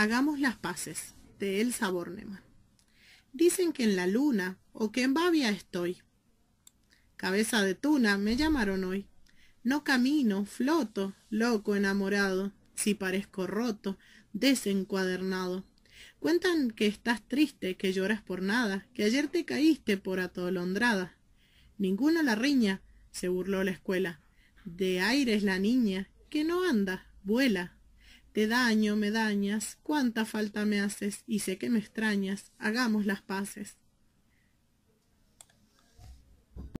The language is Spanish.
Hagamos las paces, de Elsa Bornemann. Dicen que en la luna o que en Babia estoy. Cabeza de tuna, me llamaron hoy. No camino, floto, loco enamorado, si parezco roto, desencuadernado. Cuentan que estás triste, que lloras por nada, que ayer te caíste por atolondrada. Ninguno la riña, se burló la escuela. De aire es la niña, que no anda, vuela, te daño, me dañas, cuánta falta me haces, y sé que me extrañas, hagamos las paces.